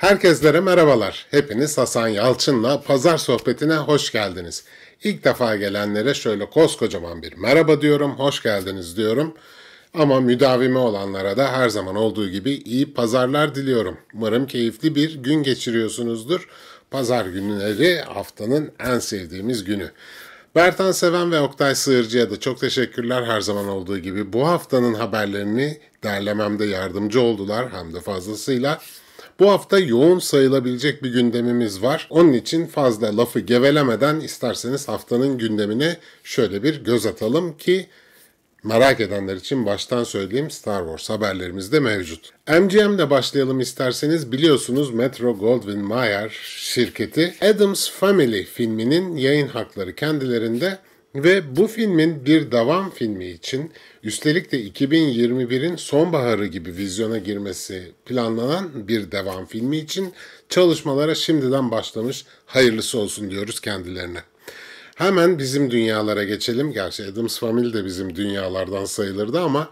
Herkeslere merhabalar. Hepiniz Hasan Yalçın'la Pazar Sohbeti'ne hoş geldiniz. İlk defa gelenlere şöyle koskocaman bir merhaba diyorum, hoş geldiniz diyorum. Ama müdavimi olanlara da her zaman olduğu gibi iyi pazarlar diliyorum. Umarım keyifli bir gün geçiriyorsunuzdur. Pazar günleri haftanın en sevdiğimiz günü. Bertan Seven ve Oktay Sığırcı'ya da çok teşekkürler her zaman olduğu gibi. Bu haftanın haberlerini derlememde yardımcı oldular hem de fazlasıyla. Bu hafta yoğun sayılabilecek bir gündemimiz var. Onun için fazla lafı gevelemeden isterseniz haftanın gündemine şöyle bir göz atalım ki Merak edenler için baştan söyleyeyim Star Wars haberlerimiz de mevcut. MGM'de başlayalım isterseniz biliyorsunuz Metro Goldwyn Mayer şirketi Adams Family filminin yayın hakları kendilerinde ve bu filmin bir devam filmi için üstelik de 2021'in sonbaharı gibi vizyona girmesi planlanan bir devam filmi için çalışmalara şimdiden başlamış hayırlısı olsun diyoruz kendilerine. Hemen bizim dünyalara geçelim. Gerçi Adams Family de bizim dünyalardan sayılırdı ama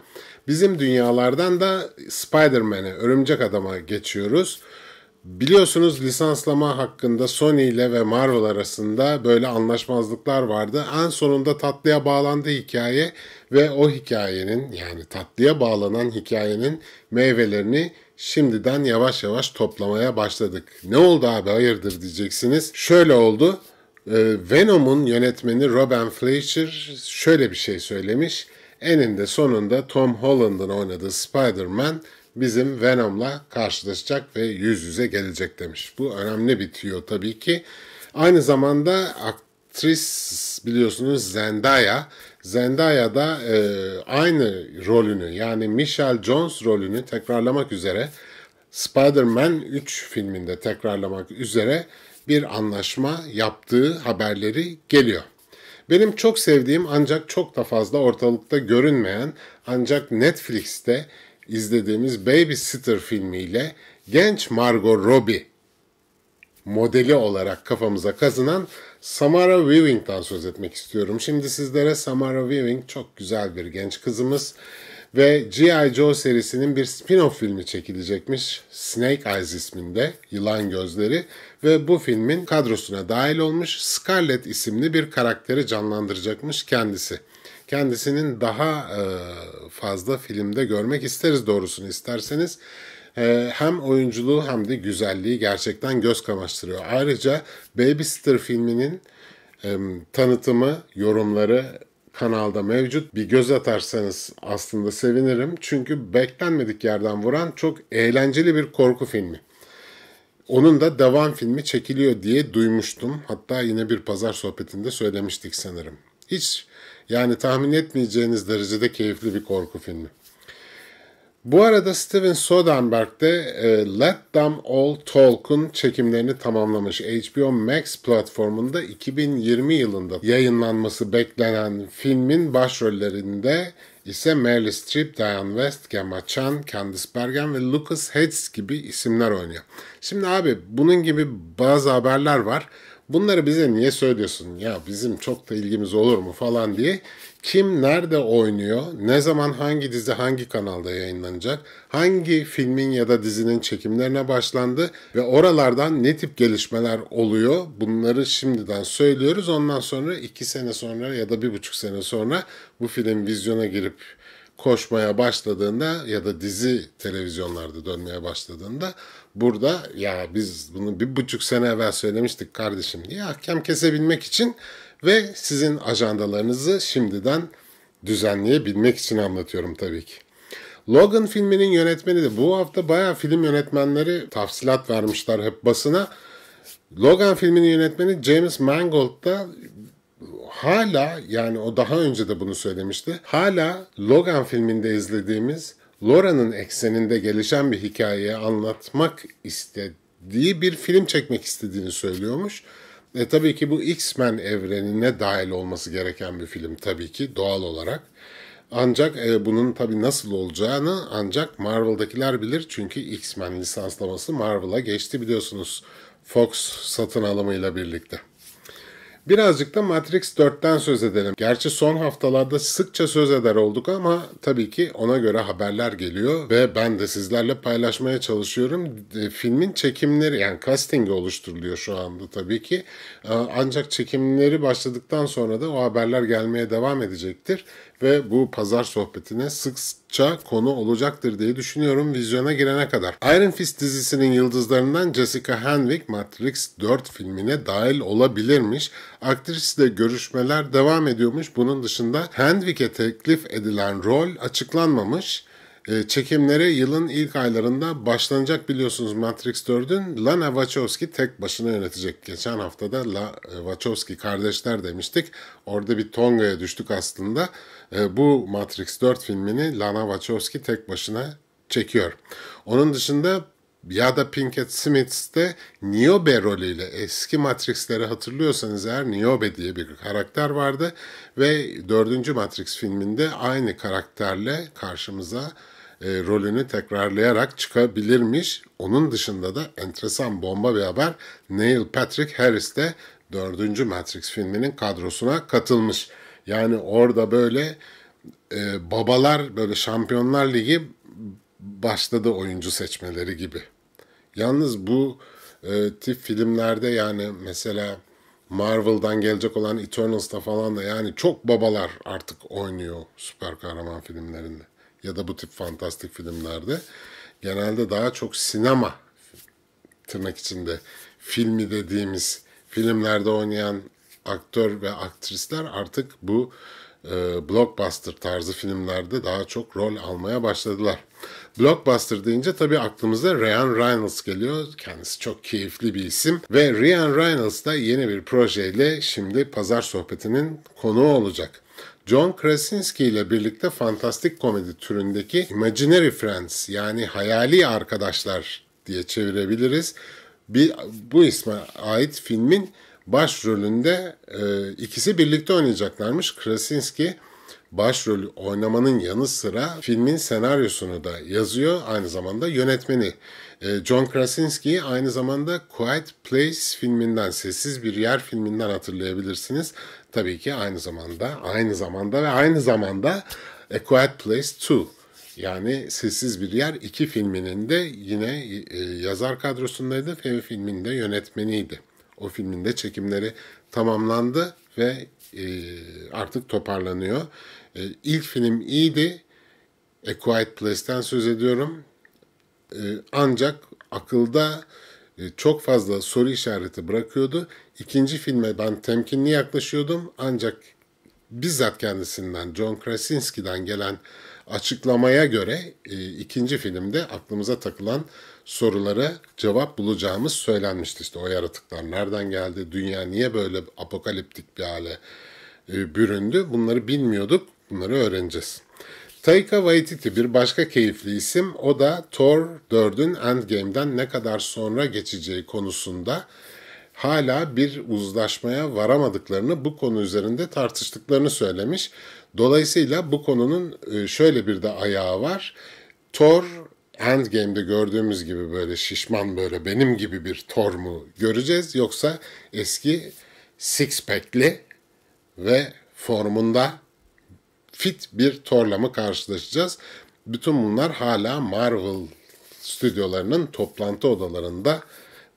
bizim dünyalardan da Spider-Man'e, Örümcek Adam'a geçiyoruz. Biliyorsunuz lisanslama hakkında Sony ile ve Marvel arasında böyle anlaşmazlıklar vardı. En sonunda tatlıya bağlandı hikaye ve o hikayenin yani tatlıya bağlanan hikayenin meyvelerini şimdiden yavaş yavaş toplamaya başladık. Ne oldu abi hayırdır diyeceksiniz. Şöyle oldu. Ee, Venom'un yönetmeni Robin Fleischer şöyle bir şey söylemiş. Eninde sonunda Tom Holland'ın oynadığı Spider-Man bizim Venom'la karşılaşacak ve yüz yüze gelecek demiş. Bu önemli bir tüyo tabii ki. Aynı zamanda aktris biliyorsunuz Zendaya. Zendaya da e, aynı rolünü yani Michelle Jones rolünü tekrarlamak üzere Spider-Man 3 filminde tekrarlamak üzere bir anlaşma yaptığı haberleri geliyor. Benim çok sevdiğim ancak çok da fazla ortalıkta görünmeyen ancak Netflix'te izlediğimiz Babysitter filmiyle genç Margot Robbie modeli olarak kafamıza kazınan Samara Weaving'den söz etmek istiyorum. Şimdi sizlere Samara Weaving çok güzel bir genç kızımız ve G.I. Joe serisinin bir spin-off filmi çekilecekmiş Snake Eyes isminde Yılan Gözleri ve bu filmin kadrosuna dahil olmuş Scarlett isimli bir karakteri canlandıracakmış kendisi kendisinin daha e, fazla filmde görmek isteriz doğrusunu isterseniz. E, hem oyunculuğu hem de güzelliği gerçekten göz kamaştırıyor. Ayrıca Babysitter filminin e, tanıtımı, yorumları kanalda mevcut. Bir göz atarsanız aslında sevinirim. Çünkü beklenmedik yerden vuran çok eğlenceli bir korku filmi. Onun da devam filmi çekiliyor diye duymuştum. Hatta yine bir pazar sohbetinde söylemiştik sanırım. Hiç yani tahmin etmeyeceğiniz derecede keyifli bir korku filmi. Bu arada Steven Soderbergh de e, Let Them All Talk'un çekimlerini tamamlamış. HBO Max platformunda 2020 yılında yayınlanması beklenen filmin başrollerinde ise Meryl Streep, Diane West, Gemma Chan, Candice Bergen ve Lucas Hedges gibi isimler oynuyor. Şimdi abi bunun gibi bazı haberler var. Bunları bize niye söylüyorsun? Ya bizim çok da ilgimiz olur mu falan diye. Kim nerede oynuyor? Ne zaman hangi dizi hangi kanalda yayınlanacak? Hangi filmin ya da dizinin çekimlerine başlandı ve oralardan ne tip gelişmeler oluyor? Bunları şimdiden söylüyoruz. Ondan sonra iki sene sonra ya da bir buçuk sene sonra bu film vizyona girip koşmaya başladığında ya da dizi televizyonlarda dönmeye başladığında burada ya biz bunu bir buçuk sene evvel söylemiştik kardeşim diye hakem kesebilmek için ve sizin ajandalarınızı şimdiden düzenleyebilmek için anlatıyorum tabii ki. Logan filminin yönetmeni de bu hafta bayağı film yönetmenleri tafsilat vermişler hep basına. Logan filminin yönetmeni James Mangold da hala yani o daha önce de bunu söylemişti. Hala Logan filminde izlediğimiz Laura'nın ekseninde gelişen bir hikayeyi anlatmak istediği bir film çekmek istediğini söylüyormuş. E tabii ki bu X-Men evrenine dahil olması gereken bir film tabii ki doğal olarak. Ancak e, bunun tabii nasıl olacağını ancak Marvel'dakiler bilir. Çünkü X-Men lisanslaması Marvel'a geçti biliyorsunuz. Fox satın alımıyla birlikte. Birazcık da Matrix 4'ten söz edelim. Gerçi son haftalarda sıkça söz eder olduk ama tabii ki ona göre haberler geliyor ve ben de sizlerle paylaşmaya çalışıyorum. E, filmin çekimleri yani casting oluşturuluyor şu anda tabii ki. E, ancak çekimleri başladıktan sonra da o haberler gelmeye devam edecektir ve bu pazar sohbetine sıkça konu olacaktır diye düşünüyorum vizyona girene kadar. Iron Fist dizisinin yıldızlarından Jessica Henwick Matrix 4 filmine dahil olabilirmiş. Aktrisle görüşmeler devam ediyormuş. Bunun dışında Henwick'e teklif edilen rol açıklanmamış. Ee, çekimlere yılın ilk aylarında başlanacak biliyorsunuz Matrix 4'ün Lana Wachowski tek başına yönetecek. Geçen hafta da La e, Wachowski kardeşler demiştik. Orada bir Tonga'ya düştük aslında. Ee, bu Matrix 4 filmini Lana Wachowski tek başına çekiyor. Onun dışında ya da Pinkett Smith'te de Niobe rolüyle eski Matrix'leri hatırlıyorsanız eğer Niobe diye bir karakter vardı ve 4. Matrix filminde aynı karakterle karşımıza e, rolünü tekrarlayarak çıkabilirmiş. Onun dışında da enteresan bomba bir haber Neil Patrick Harris de 4. Matrix filminin kadrosuna katılmış. Yani orada böyle e, babalar böyle Şampiyonlar Ligi başladı oyuncu seçmeleri gibi. Yalnız bu e, tip filmlerde yani mesela Marvel'dan gelecek olan Eternals'ta falan da yani çok babalar artık oynuyor süper kahraman filmlerinde ya da bu tip fantastik filmlerde genelde daha çok sinema tırnak içinde filmi dediğimiz filmlerde oynayan aktör ve aktrisler artık bu e, blockbuster tarzı filmlerde daha çok rol almaya başladılar. Blockbuster deyince tabii aklımıza Ryan Reynolds geliyor. Kendisi çok keyifli bir isim ve Ryan Reynolds da yeni bir projeyle şimdi pazar sohbetinin konuğu olacak. John Krasinski ile birlikte fantastik komedi türündeki Imaginary Friends yani hayali arkadaşlar diye çevirebiliriz. Bir, bu isme ait filmin başrolünde e, ikisi birlikte oynayacaklarmış. Krasinski başrolü oynamanın yanı sıra filmin senaryosunu da yazıyor. Aynı zamanda yönetmeni. E, John Krasinski aynı zamanda Quiet Place filminden, Sessiz Bir Yer filminden hatırlayabilirsiniz tabii ki aynı zamanda aynı zamanda ve aynı zamanda A Quiet Place 2 yani Sessiz Bir Yer 2 filminin de yine e, yazar kadrosundaydı ve filmin de yönetmeniydi. O filmin de çekimleri tamamlandı ve e, artık toparlanıyor. E, ilk film iyiydi. A Quiet Place'ten söz ediyorum. E, ancak akılda çok fazla soru işareti bırakıyordu. İkinci filme ben temkinli yaklaşıyordum ancak bizzat kendisinden John Krasinski'den gelen açıklamaya göre e, ikinci filmde aklımıza takılan sorulara cevap bulacağımız söylenmişti. İşte o yaratıklar nereden geldi, dünya niye böyle apokaliptik bir hale e, büründü bunları bilmiyorduk, bunları öğreneceğiz. Taika Waititi bir başka keyifli isim. O da Thor 4'ün Endgame'den ne kadar sonra geçeceği konusunda hala bir uzlaşmaya varamadıklarını, bu konu üzerinde tartıştıklarını söylemiş. Dolayısıyla bu konunun e, şöyle bir de ayağı var. Thor Endgame'de gördüğümüz gibi böyle şişman böyle benim gibi bir Thor mu göreceğiz yoksa eski six pack'li ve formunda fit bir Thor'la mı karşılaşacağız? Bütün bunlar hala Marvel stüdyolarının toplantı odalarında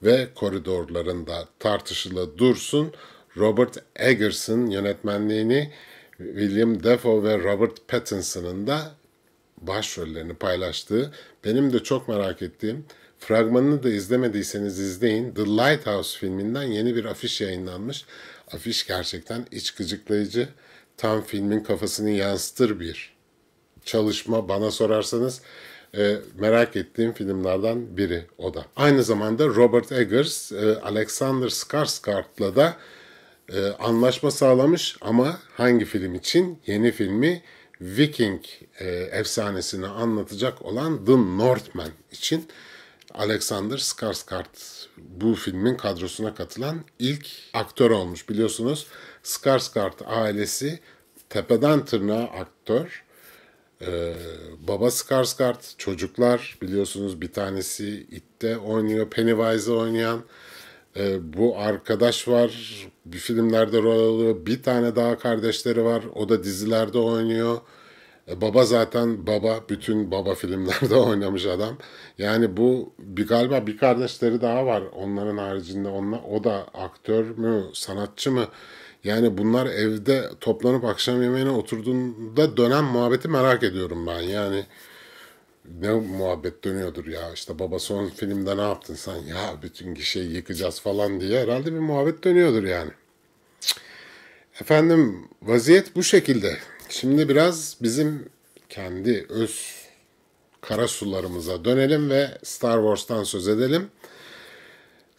ve koridorlarında tartışılı dursun. Robert Eggerson yönetmenliğini William Defoe ve Robert Pattinson'ın da başrollerini paylaştığı, benim de çok merak ettiğim, fragmanını da izlemediyseniz izleyin. The Lighthouse filminden yeni bir afiş yayınlanmış. Afiş gerçekten iç gıcıklayıcı. Tam filmin kafasını yansıtır bir çalışma bana sorarsanız e, merak ettiğim filmlerden biri o da. Aynı zamanda Robert Eggers, e, Alexander Skarsgård'la da e, anlaşma sağlamış ama hangi film için? Yeni filmi Viking e, efsanesini anlatacak olan The Northman için Alexander Skarsgård bu filmin kadrosuna katılan ilk aktör olmuş. Biliyorsunuz Skarsgård ailesi tepeden tırnağa aktör ee, baba Skarsgård, çocuklar biliyorsunuz bir tanesi itte oynuyor, Pennywise'ı oynayan e, bu arkadaş var. Bir filmlerde rol alıyor. Bir tane daha kardeşleri var. O da dizilerde oynuyor. E, baba zaten baba. Bütün baba filmlerde oynamış adam. Yani bu bir galiba bir kardeşleri daha var. Onların haricinde onla, o da aktör mü, sanatçı mı? Yani bunlar evde toplanıp akşam yemeğine oturduğunda dönen muhabbeti merak ediyorum ben. Yani ne muhabbet dönüyordur ya işte baba son filmde ne yaptın sen ya bütün kişiyi yıkacağız falan diye herhalde bir muhabbet dönüyordur yani. Efendim vaziyet bu şekilde. Şimdi biraz bizim kendi öz kara sularımıza dönelim ve Star Wars'tan söz edelim.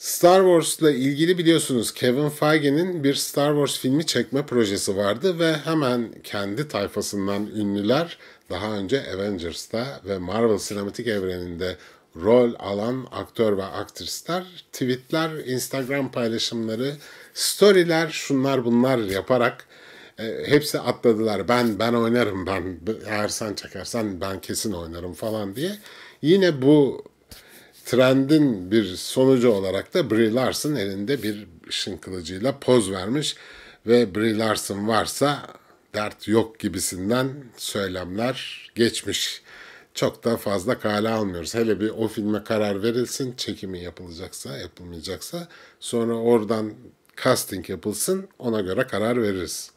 Star Wars'la ilgili biliyorsunuz Kevin Feige'nin bir Star Wars filmi çekme projesi vardı ve hemen kendi tayfasından ünlüler daha önce Avengers'ta ve Marvel sinematik evreninde rol alan aktör ve aktrisler tweetler, Instagram paylaşımları, storyler şunlar bunlar yaparak e, hepsi atladılar. Ben ben oynarım ben eğer sen çekersen ben kesin oynarım falan diye. Yine bu trendin bir sonucu olarak da Brie Larson elinde bir ışın kılıcıyla poz vermiş ve Brie Larson varsa dert yok gibisinden söylemler geçmiş. Çok da fazla kale almıyoruz. Hele bir o filme karar verilsin, çekimi yapılacaksa, yapılmayacaksa sonra oradan casting yapılsın, ona göre karar veririz.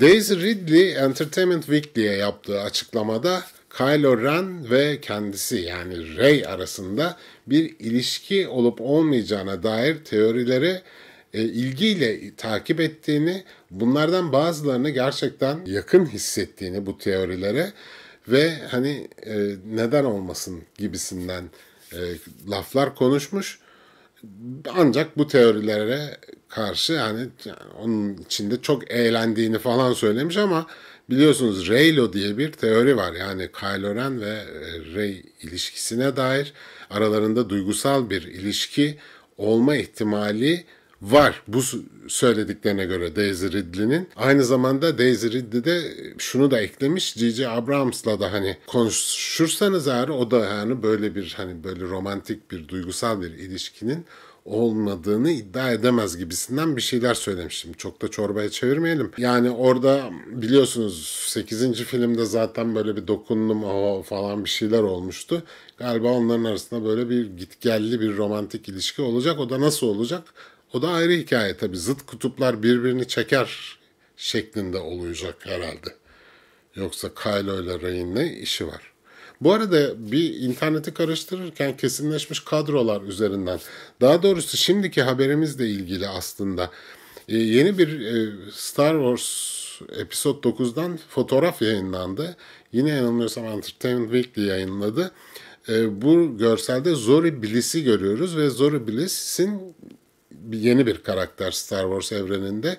Daisy Ridley Entertainment Weekly'e yaptığı açıklamada Kylo Ren ve kendisi yani Rey arasında bir ilişki olup olmayacağına dair teorileri e, ilgiyle takip ettiğini, bunlardan bazılarını gerçekten yakın hissettiğini bu teorilere ve hani e, neden olmasın gibisinden e, laflar konuşmuş. Ancak bu teorilere karşı yani onun içinde çok eğlendiğini falan söylemiş ama Biliyorsunuz Raylo diye bir teori var. Yani Kylo Ren ve e, Rey ilişkisine dair aralarında duygusal bir ilişki olma ihtimali var bu söylediklerine göre Daisy Ridley'nin. Aynı zamanda Daisy Ridley de şunu da eklemiş. J.J. Abrams'la da hani konuşursanız eğer o da yani böyle bir hani böyle romantik bir duygusal bir ilişkinin olmadığını iddia edemez gibisinden bir şeyler söylemiştim. Çok da çorbaya çevirmeyelim. Yani orada biliyorsunuz 8. filmde zaten böyle bir dokunulum o falan bir şeyler olmuştu. Galiba onların arasında böyle bir gitgelli bir romantik ilişki olacak. O da nasıl olacak? O da ayrı hikaye tabii. Zıt kutuplar birbirini çeker şeklinde olacak herhalde. Yoksa Kylo ile Rey'in ne işi var? Bu arada bir interneti karıştırırken kesinleşmiş kadrolar üzerinden daha doğrusu şimdiki haberimizle ilgili aslında e, yeni bir e, Star Wars Episod 9'dan fotoğraf yayınlandı. Yine yanılmıyorsam Entertainment Weekly yayınladı. E, bu görselde Zori Bliss'i görüyoruz ve Zori Bliss'in yeni bir karakter Star Wars evreninde.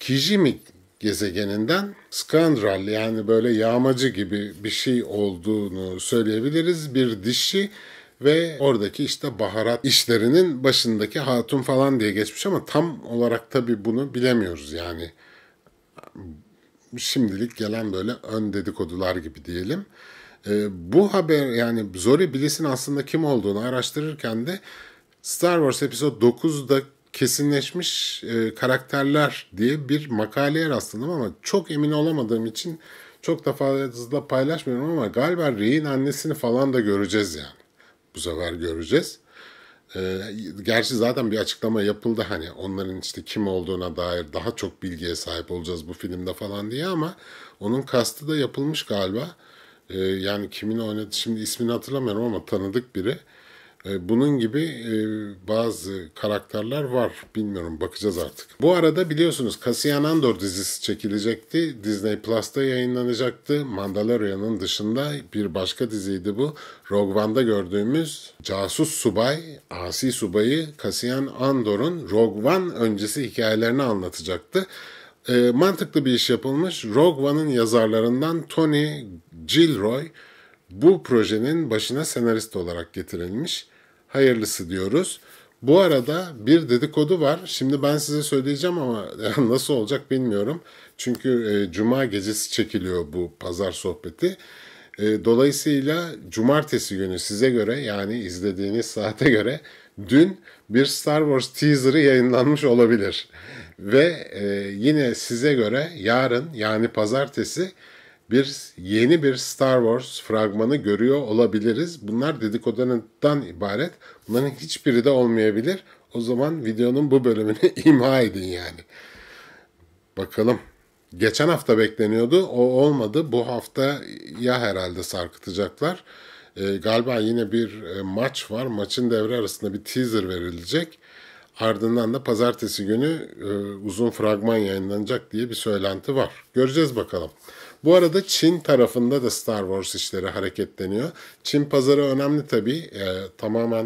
Kijimi gezegeninden skandral yani böyle yağmacı gibi bir şey olduğunu söyleyebiliriz. Bir dişi ve oradaki işte baharat işlerinin başındaki hatun falan diye geçmiş ama tam olarak tabii bunu bilemiyoruz yani. Şimdilik gelen böyle ön dedikodular gibi diyelim. E, bu haber yani Zori Blizz'in aslında kim olduğunu araştırırken de Star Wars Episode 9'da kesinleşmiş e, karakterler diye bir makaleye rastladım ama çok emin olamadığım için çok da fazla paylaşmıyorum ama galiba Rey'in annesini falan da göreceğiz yani. Bu sefer göreceğiz. E, gerçi zaten bir açıklama yapıldı hani onların işte kim olduğuna dair daha çok bilgiye sahip olacağız bu filmde falan diye ama onun kastı da yapılmış galiba. E, yani kimin oynadı şimdi ismini hatırlamıyorum ama tanıdık biri. E, bunun gibi e, bazı karakterler var. Bilmiyorum bakacağız artık. Bu arada biliyorsunuz Cassian dizisi çekilecekti. Disney Plus'ta yayınlanacaktı. Mandalorian'ın dışında bir başka diziydi bu. Rogue One'da gördüğümüz casus subay, asi subayı Cassian Andor'un Rogue One öncesi hikayelerini anlatacaktı. E, mantıklı bir iş yapılmış. Rogue One'ın yazarlarından Tony Gilroy bu projenin başına senarist olarak getirilmiş hayırlısı diyoruz. Bu arada bir dedikodu var. Şimdi ben size söyleyeceğim ama nasıl olacak bilmiyorum. Çünkü e, cuma gecesi çekiliyor bu pazar sohbeti. E, dolayısıyla cumartesi günü size göre yani izlediğiniz saate göre dün bir Star Wars teaser'ı yayınlanmış olabilir. Ve e, yine size göre yarın yani pazartesi bir yeni bir Star Wars fragmanı görüyor olabiliriz. Bunlar dedikodanından ibaret. Bunların hiçbiri de olmayabilir. O zaman videonun bu bölümünü imha edin yani. Bakalım. Geçen hafta bekleniyordu. O olmadı. Bu hafta ya herhalde sarkıtacaklar. E, galiba yine bir e, maç var. Maçın devre arasında bir teaser verilecek. Ardından da pazartesi günü e, uzun fragman yayınlanacak diye bir söylenti var. Göreceğiz bakalım. Bu arada Çin tarafında da Star Wars işleri hareketleniyor. Çin pazarı önemli tabii. E, tamamen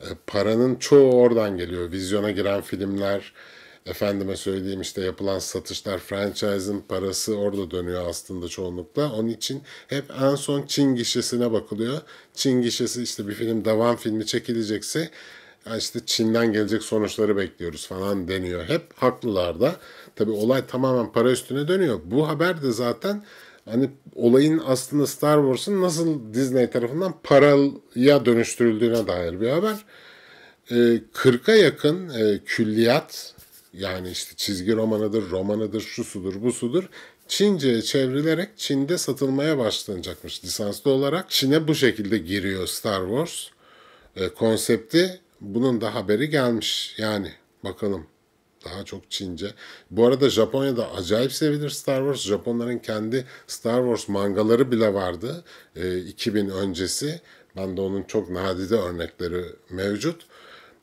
e, paranın çoğu oradan geliyor. Vizyona giren filmler, efendime söylediğim işte yapılan satışlar, franchise'ın parası orada dönüyor aslında çoğunlukla. Onun için hep en son Çin gişesine bakılıyor. Çin gişesi işte bir film devam filmi çekilecekse işte Çin'den gelecek sonuçları bekliyoruz falan deniyor. Hep haklılar da. Tabi olay tamamen para üstüne dönüyor. Bu haber de zaten hani olayın aslında Star Wars'ın nasıl Disney tarafından paraya dönüştürüldüğüne dair bir haber. E, ee, 40'a yakın e, külliyat yani işte çizgi romanıdır, romanıdır, şu sudur, bu sudur. Çince'ye çevrilerek Çin'de satılmaya başlanacakmış lisanslı olarak. Çin'e bu şekilde giriyor Star Wars e, konsepti. Bunun da haberi gelmiş yani bakalım daha çok Çince. Bu arada Japonya'da acayip sevilir Star Wars. Japonların kendi Star Wars mangaları bile vardı e, 2000 öncesi. Ben de onun çok nadide örnekleri mevcut.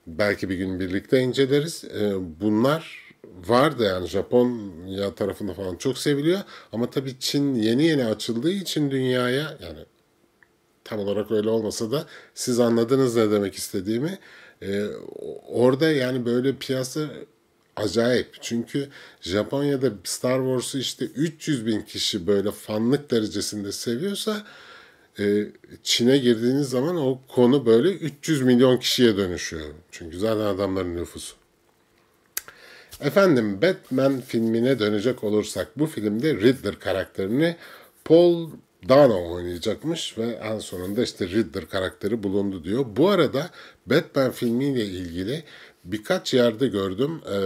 Belki bir gün birlikte inceleriz. E, bunlar vardı yani Japonya tarafında falan çok seviliyor. Ama tabii Çin yeni yeni açıldığı için dünyaya yani tam olarak öyle olmasa da siz anladınız ne demek istediğimi. Ee, orada yani böyle piyasa acayip. Çünkü Japonya'da Star Wars'u işte 300 bin kişi böyle fanlık derecesinde seviyorsa e, Çin'e girdiğiniz zaman o konu böyle 300 milyon kişiye dönüşüyor. Çünkü zaten adamların nüfusu. Efendim Batman filmine dönecek olursak bu filmde Riddler karakterini Paul Dano oynayacakmış ve en sonunda işte Riddler karakteri bulundu diyor. Bu arada Batman filmiyle ilgili birkaç yerde gördüm. E,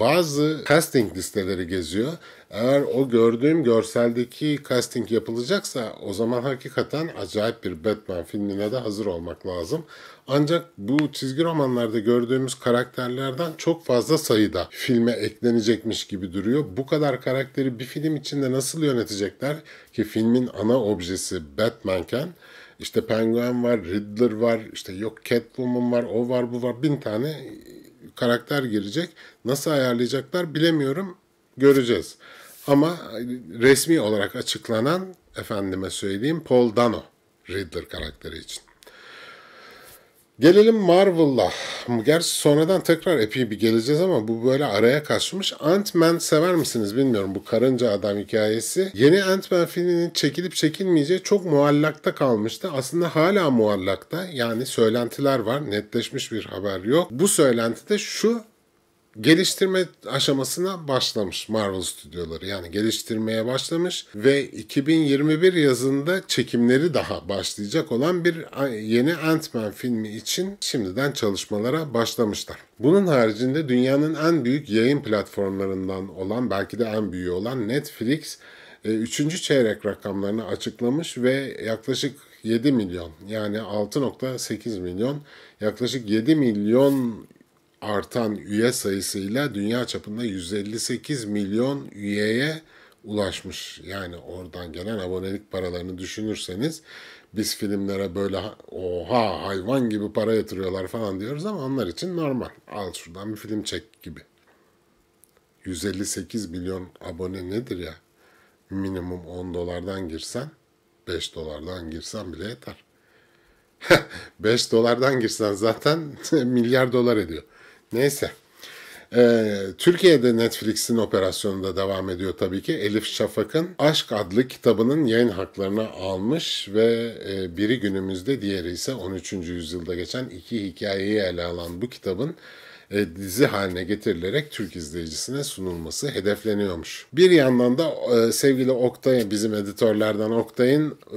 bazı casting listeleri geziyor. Eğer o gördüğüm görseldeki casting yapılacaksa o zaman hakikaten acayip bir Batman filmine de hazır olmak lazım. Ancak bu çizgi romanlarda gördüğümüz karakterlerden çok fazla sayıda filme eklenecekmiş gibi duruyor. Bu kadar karakteri bir film içinde nasıl yönetecekler ki filmin ana objesi Batmanken işte Penguin var, Riddler var, işte yok Catwoman var, o var bu var bin tane karakter girecek. Nasıl ayarlayacaklar bilemiyorum göreceğiz. Ama resmi olarak açıklanan efendime söyleyeyim Paul Dano Riddler karakteri için. Gelelim Marvel'la. Gerçi sonradan tekrar epey bir geleceğiz ama bu böyle araya kaçmış. Ant-Man sever misiniz bilmiyorum bu karınca adam hikayesi. Yeni Ant-Man filminin çekilip çekilmeyeceği çok muallakta kalmıştı. Aslında hala muallakta yani söylentiler var. Netleşmiş bir haber yok. Bu söylenti de şu geliştirme aşamasına başlamış Marvel stüdyoları. Yani geliştirmeye başlamış ve 2021 yazında çekimleri daha başlayacak olan bir yeni Ant-Man filmi için şimdiden çalışmalara başlamışlar. Bunun haricinde dünyanın en büyük yayın platformlarından olan belki de en büyüğü olan Netflix 3. E, çeyrek rakamlarını açıklamış ve yaklaşık 7 milyon yani 6.8 milyon yaklaşık 7 milyon artan üye sayısıyla dünya çapında 158 milyon üyeye ulaşmış. Yani oradan gelen abonelik paralarını düşünürseniz biz filmlere böyle oha hayvan gibi para yatırıyorlar falan diyoruz ama onlar için normal. Al şuradan bir film çek gibi. 158 milyon abone nedir ya? Minimum 10 dolardan girsen 5 dolardan girsen bile yeter. 5 dolardan girsen zaten milyar dolar ediyor. Neyse. Ee, Türkiye'de Netflix'in operasyonu da devam ediyor tabii ki. Elif Şafak'ın Aşk adlı kitabının yayın haklarını almış ve e, biri günümüzde diğeri ise 13. yüzyılda geçen iki hikayeyi ele alan bu kitabın e, dizi haline getirilerek Türk izleyicisine sunulması hedefleniyormuş. Bir yandan da e, sevgili Oktay, bizim editörlerden Oktay'ın e,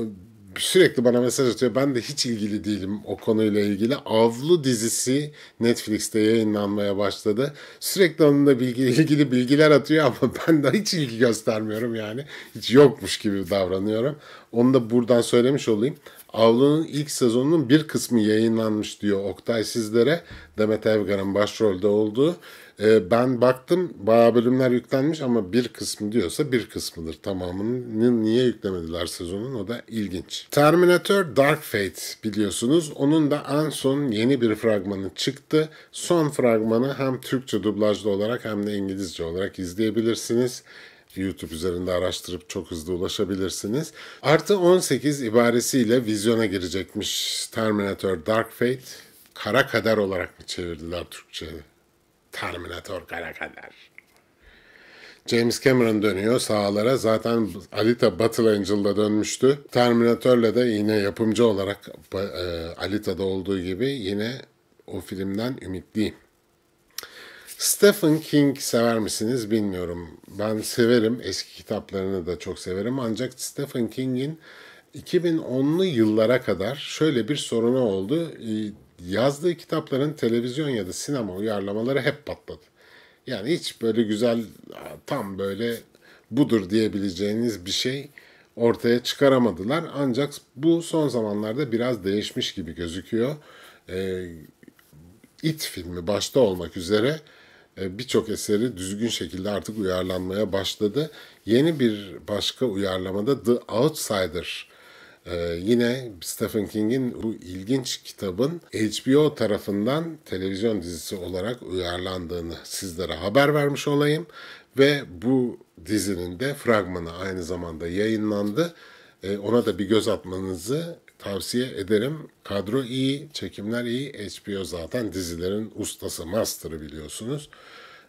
sürekli bana mesaj atıyor. Ben de hiç ilgili değilim o konuyla ilgili. Avlu dizisi Netflix'te yayınlanmaya başladı. Sürekli onunla bilgi, ilgili bilgiler atıyor ama ben de hiç ilgi göstermiyorum yani. Hiç yokmuş gibi davranıyorum. Onu da buradan söylemiş olayım. Avlu'nun ilk sezonunun bir kısmı yayınlanmış diyor Oktay sizlere. Demet Evgar'ın başrolde olduğu. E, ben baktım bayağı bölümler yüklenmiş ama bir kısmı diyorsa bir kısmıdır. Tamamını niye yüklemediler sezonun o da ilginç. Terminator Dark Fate biliyorsunuz. Onun da en son yeni bir fragmanı çıktı. Son fragmanı hem Türkçe dublajlı olarak hem de İngilizce olarak izleyebilirsiniz. YouTube üzerinde araştırıp çok hızlı ulaşabilirsiniz. Artı 18 ibaresiyle vizyona girecekmiş Terminator Dark Fate. Kara kader olarak mı çevirdiler Türkçe'ye? Terminator kara kader. James Cameron dönüyor sahalara. Zaten Alita Battle Angel'da dönmüştü. Terminator'la da yine yapımcı olarak e, Alita'da olduğu gibi yine o filmden ümitliyim. Stephen King sever misiniz bilmiyorum. Ben severim. Eski kitaplarını da çok severim. Ancak Stephen King'in 2010'lu yıllara kadar şöyle bir sorunu oldu. Yazdığı kitapların televizyon ya da sinema uyarlamaları hep patladı. Yani hiç böyle güzel tam böyle budur diyebileceğiniz bir şey ortaya çıkaramadılar. Ancak bu son zamanlarda biraz değişmiş gibi gözüküyor. Ee, It filmi başta olmak üzere e, birçok eseri düzgün şekilde artık uyarlanmaya başladı. Yeni bir başka uyarlamada The Outsider ee, yine Stephen King'in bu ilginç kitabın HBO tarafından televizyon dizisi olarak uyarlandığını sizlere haber vermiş olayım. Ve bu dizinin de fragmanı aynı zamanda yayınlandı. Ee, ona da bir göz atmanızı tavsiye ederim. Kadro iyi, çekimler iyi. HBO zaten dizilerin ustası, master'ı biliyorsunuz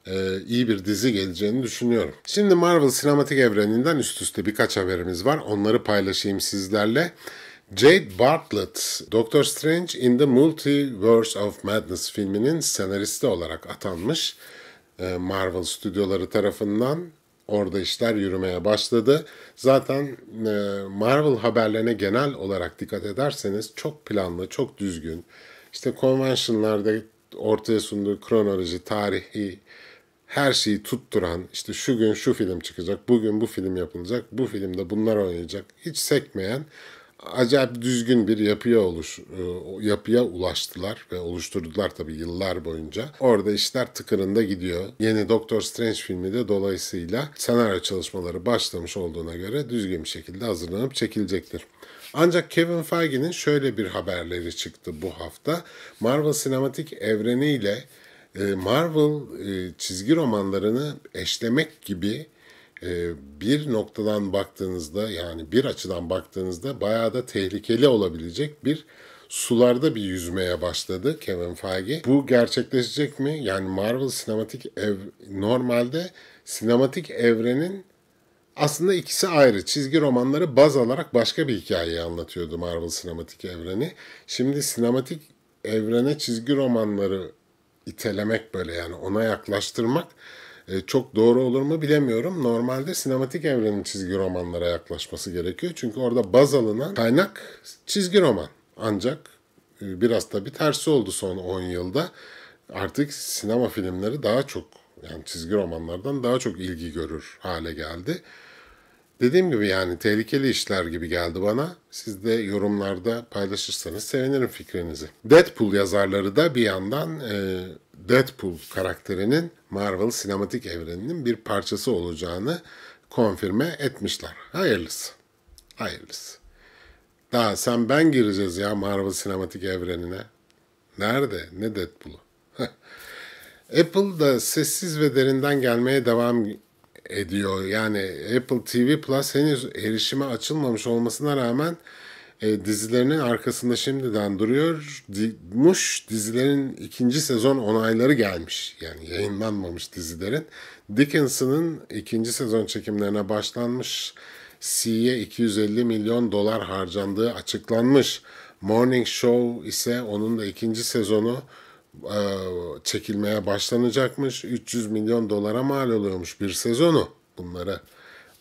e, iyi bir dizi geleceğini düşünüyorum. Şimdi Marvel sinematik evreninden üst üste birkaç haberimiz var. Onları paylaşayım sizlerle. Jade Bartlett, Doctor Strange in the Multiverse of Madness filminin senaristi olarak atanmış e, Marvel stüdyoları tarafından. Orada işler yürümeye başladı. Zaten e, Marvel haberlerine genel olarak dikkat ederseniz çok planlı, çok düzgün. İşte konvansiyonlarda ortaya sunduğu kronoloji, tarihi her şeyi tutturan işte şu gün şu film çıkacak, bugün bu film yapılacak, bu filmde bunlar oynayacak. Hiç sekmeyen acayip düzgün bir yapıya oluş e, yapıya ulaştılar ve oluşturdular tabii yıllar boyunca. Orada işler tıkırında gidiyor. Yeni Doctor Strange filmi de dolayısıyla senaryo çalışmaları başlamış olduğuna göre düzgün bir şekilde hazırlanıp çekilecektir. Ancak Kevin Feige'nin şöyle bir haberleri çıktı bu hafta. Marvel sinematik evreniyle ee, Marvel e, çizgi romanlarını eşlemek gibi e, bir noktadan baktığınızda yani bir açıdan baktığınızda bayağı da tehlikeli olabilecek bir sularda bir yüzmeye başladı Kevin Feige. Bu gerçekleşecek mi? Yani Marvel sinematik ev normalde sinematik evrenin aslında ikisi ayrı. Çizgi romanları baz alarak başka bir hikayeyi anlatıyordu Marvel sinematik evreni. Şimdi sinematik evrene çizgi romanları itelemek böyle yani ona yaklaştırmak e, çok doğru olur mu bilemiyorum. Normalde sinematik evrenin çizgi romanlara yaklaşması gerekiyor. Çünkü orada baz alınan kaynak çizgi roman. Ancak e, biraz da bir tersi oldu son 10 yılda. Artık sinema filmleri daha çok yani çizgi romanlardan daha çok ilgi görür hale geldi. Dediğim gibi yani tehlikeli işler gibi geldi bana. Siz de yorumlarda paylaşırsanız sevinirim fikrinizi. Deadpool yazarları da bir yandan e, Deadpool karakterinin Marvel sinematik evreninin bir parçası olacağını konfirme etmişler. Hayırlısı. Hayırlısı. Daha sen ben gireceğiz ya Marvel sinematik evrenine. Nerede? Ne Deadpool'u? Apple da sessiz ve derinden gelmeye devam ediyor. Yani Apple TV Plus henüz erişime açılmamış olmasına rağmen e, dizilerinin arkasında şimdiden duruyor. Di, dizilerin ikinci sezon onayları gelmiş. Yani yayınlanmamış dizilerin. Dickinson'ın ikinci sezon çekimlerine başlanmış. C'ye 250 milyon dolar harcandığı açıklanmış. Morning Show ise onun da ikinci sezonu e, çekilmeye başlanacakmış. 300 milyon dolara mal oluyormuş bir sezonu bunlara.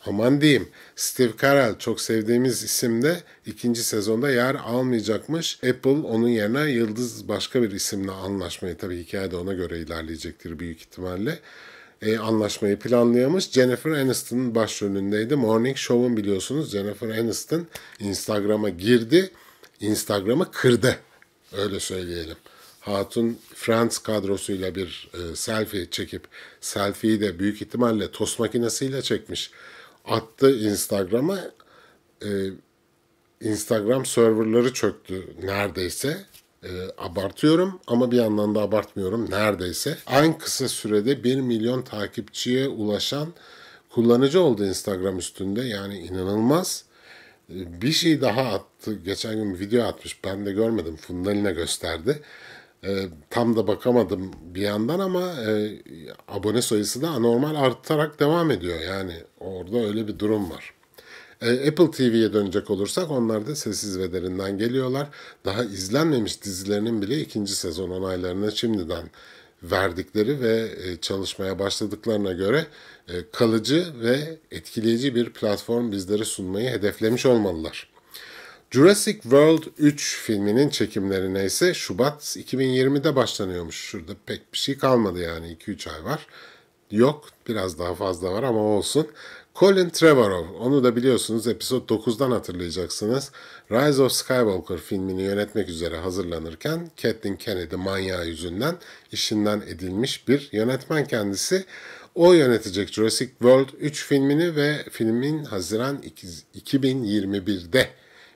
Aman diyeyim Steve Carell çok sevdiğimiz isim de ikinci sezonda yer almayacakmış. Apple onun yerine Yıldız başka bir isimle anlaşmayı tabii hikayede ona göre ilerleyecektir büyük ihtimalle. E, anlaşmayı planlayamış. Jennifer Aniston'un başrolündeydi. Morning Show'un biliyorsunuz Jennifer Aniston Instagram'a girdi. Instagram'ı kırdı. Öyle söyleyelim. Hatun Friends kadrosuyla bir e, selfie çekip selfie'yi de büyük ihtimalle tost makinesiyle çekmiş. Attı Instagram'a. E, Instagram serverları çöktü neredeyse. E, abartıyorum ama bir yandan da abartmıyorum neredeyse. En kısa sürede 1 milyon takipçiye ulaşan kullanıcı oldu Instagram üstünde. Yani inanılmaz. E, bir şey daha attı. Geçen gün video atmış. Ben de görmedim. Fundaline gösterdi. Ee, tam da bakamadım bir yandan ama e, abone sayısı da anormal artarak devam ediyor. Yani orada öyle bir durum var. E, Apple TV'ye dönecek olursak onlar da sessiz ve derinden geliyorlar. Daha izlenmemiş dizilerinin bile ikinci sezon onaylarına şimdiden verdikleri ve e, çalışmaya başladıklarına göre e, kalıcı ve etkileyici bir platform bizlere sunmayı hedeflemiş olmalılar. Jurassic World 3 filminin çekimlerine ise Şubat 2020'de başlanıyormuş. Şurada pek bir şey kalmadı yani 2-3 ay var. Yok biraz daha fazla var ama olsun. Colin Trevorrow onu da biliyorsunuz episod 9'dan hatırlayacaksınız. Rise of Skywalker filmini yönetmek üzere hazırlanırken Kathleen Kennedy manyağı yüzünden işinden edilmiş bir yönetmen kendisi. O yönetecek Jurassic World 3 filmini ve filmin Haziran 2021'de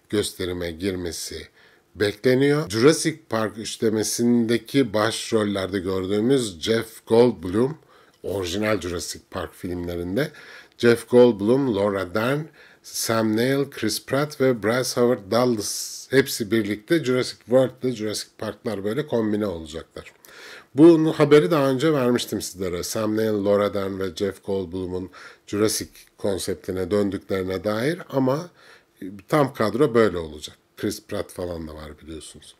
gösterime girmesi bekleniyor. Jurassic Park üçlemesindeki başrollerde gördüğümüz Jeff Goldblum, orijinal Jurassic Park filmlerinde Jeff Goldblum, Laura Dern, Sam Neill, Chris Pratt ve Bryce Howard Dallas hepsi birlikte Jurassic World'da Jurassic Park'lar böyle kombine olacaklar. Bunu haberi daha önce vermiştim sizlere. Sam Neill, Laura Dern ve Jeff Goldblum'un Jurassic konseptine döndüklerine dair ama tam kadro böyle olacak. Chris Pratt falan da var biliyorsunuz.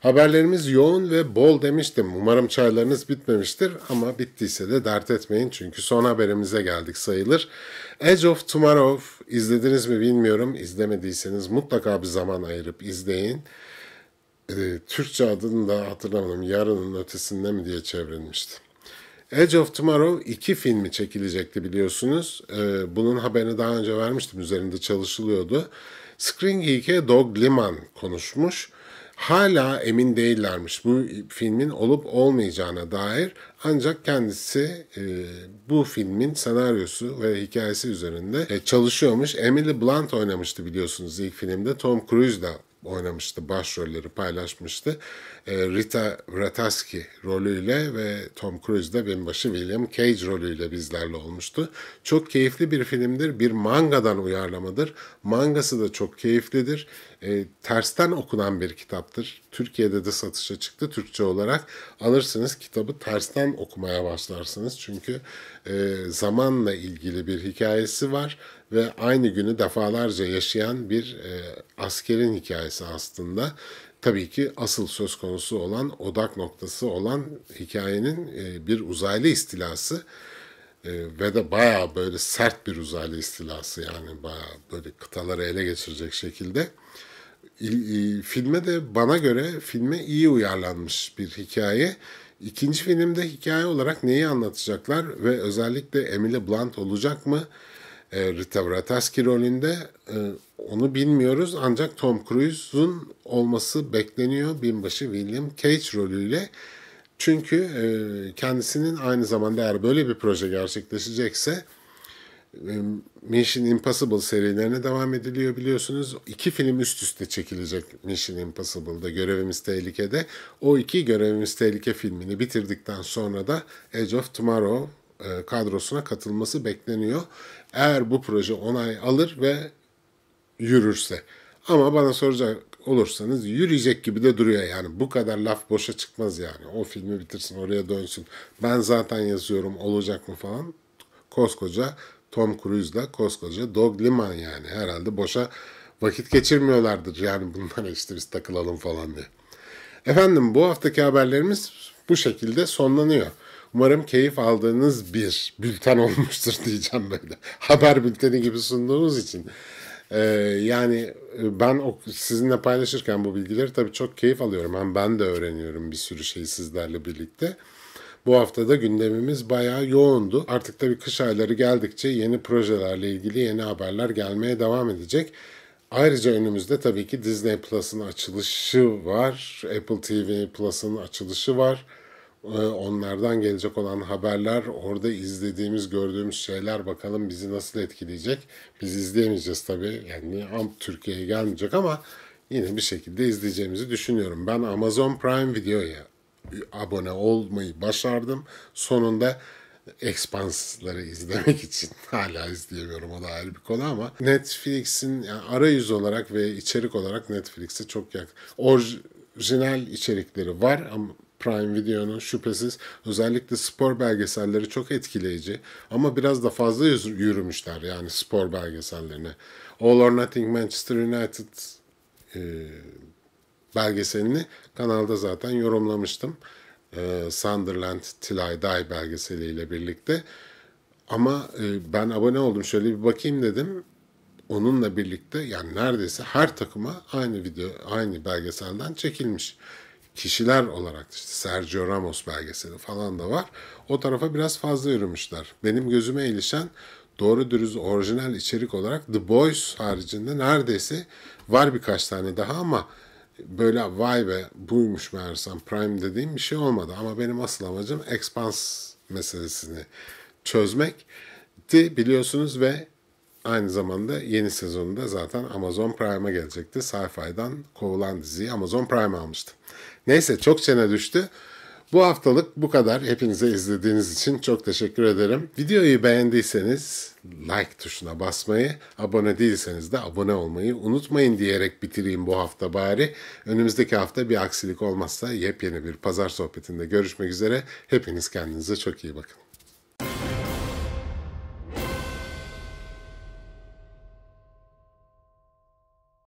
Haberlerimiz yoğun ve bol demiştim. Umarım çaylarınız bitmemiştir ama bittiyse de dert etmeyin çünkü son haberimize geldik sayılır. Edge of Tomorrow izlediniz mi bilmiyorum. İzlemediyseniz mutlaka bir zaman ayırıp izleyin. Ee, Türkçe adını da hatırlamadım. Yarının ötesinde mi diye çevrilmişti. Edge of Tomorrow 2 filmi çekilecekti biliyorsunuz. Ee, bunun haberini daha önce vermiştim. Üzerinde çalışılıyordu. Screen Geek'e Doug Liman konuşmuş. Hala emin değillermiş bu filmin olup olmayacağına dair. Ancak kendisi e, bu filmin senaryosu ve hikayesi üzerinde e, çalışıyormuş. Emily Blunt oynamıştı biliyorsunuz ilk filmde. Tom Cruise da oynamıştı, başrolleri paylaşmıştı. E, Rita Vrataski rolüyle ve Tom Cruise de binbaşı William Cage rolüyle bizlerle olmuştu. Çok keyifli bir filmdir. Bir mangadan uyarlamadır. Mangası da çok keyiflidir. E, tersten okunan bir kitaptır. Türkiye'de de satışa çıktı Türkçe olarak. Alırsınız kitabı tersten okumaya başlarsınız. Çünkü e, zamanla ilgili bir hikayesi var ve aynı günü defalarca yaşayan bir e, askerin hikayesi aslında. Tabii ki asıl söz konusu olan, odak noktası olan hikayenin e, bir uzaylı istilası e, ve de baya böyle sert bir uzaylı istilası yani baya böyle kıtaları ele geçirecek şekilde. E, filme de bana göre filme iyi uyarlanmış bir hikaye. İkinci filmde hikaye olarak neyi anlatacaklar ve özellikle Emily Blunt olacak mı? e, Rita Vrataski rolünde e, onu bilmiyoruz ancak Tom Cruise'un olması bekleniyor binbaşı William Cage rolüyle. Çünkü e, kendisinin aynı zamanda eğer böyle bir proje gerçekleşecekse e, Mission Impossible serilerine devam ediliyor biliyorsunuz. İki film üst üste çekilecek Mission Impossible'da Görevimiz Tehlike'de. O iki Görevimiz Tehlike filmini bitirdikten sonra da Edge of Tomorrow e, kadrosuna katılması bekleniyor. Eğer bu proje onay alır ve yürürse. Ama bana soracak olursanız yürüyecek gibi de duruyor yani. Bu kadar laf boşa çıkmaz yani. O filmi bitirsin oraya dönsün. Ben zaten yazıyorum olacak mı falan. Koskoca Tom Cruise'la koskoca Dog Liman yani. Herhalde boşa vakit geçirmiyorlardır yani bunlar işte biz takılalım falan diye. Efendim bu haftaki haberlerimiz bu şekilde sonlanıyor. Umarım keyif aldığınız bir bülten olmuştur diyeceğim böyle. Haber bülteni gibi sunduğumuz için. Ee, yani e, ben sizinle paylaşırken bu bilgileri tabii çok keyif alıyorum. Hem ben de öğreniyorum bir sürü şey sizlerle birlikte. Bu hafta da gündemimiz bayağı yoğundu. Artık tabii kış ayları geldikçe yeni projelerle ilgili yeni haberler gelmeye devam edecek. Ayrıca önümüzde tabii ki Disney Plus'ın açılışı var. Apple TV Plus'ın açılışı var onlardan gelecek olan haberler, orada izlediğimiz, gördüğümüz şeyler bakalım bizi nasıl etkileyecek. Biz izleyemeyeceğiz tabii. Yani AMP Türkiye'ye gelmeyecek ama yine bir şekilde izleyeceğimizi düşünüyorum. Ben Amazon Prime Video'ya abone olmayı başardım. Sonunda Expanse'ları izlemek için hala izleyemiyorum o da ayrı bir konu ama Netflix'in yani arayüz olarak ve içerik olarak Netflix'e çok yakın. Orijinal içerikleri var ama Prime Video'nun şüphesiz özellikle spor belgeselleri çok etkileyici ama biraz da fazla yürümüşler yani spor belgesellerine. All or Nothing Manchester United e, belgeselini kanalda zaten yorumlamıştım. E, Sunderland Till I Die belgeseliyle birlikte. Ama e, ben abone oldum şöyle bir bakayım dedim. Onunla birlikte yani neredeyse her takıma aynı video, aynı belgeselden çekilmiş kişiler olarak işte Sergio Ramos belgeseli falan da var. O tarafa biraz fazla yürümüşler. Benim gözüme ilişen doğru dürüst orijinal içerik olarak The Boys haricinde neredeyse var birkaç tane daha ama böyle vay be buymuş meğersem Prime dediğim bir şey olmadı. Ama benim asıl amacım Expanse meselesini çözmekti biliyorsunuz ve aynı zamanda yeni sezonunda zaten Amazon Prime'a gelecekti. Sci-Fi'dan kovulan diziyi Amazon Prime almıştı. Neyse çok çene düştü. Bu haftalık bu kadar. Hepinize izlediğiniz için çok teşekkür ederim. Videoyu beğendiyseniz like tuşuna basmayı, abone değilseniz de abone olmayı unutmayın diyerek bitireyim bu hafta bari. Önümüzdeki hafta bir aksilik olmazsa yepyeni bir pazar sohbetinde görüşmek üzere. Hepiniz kendinize çok iyi bakın.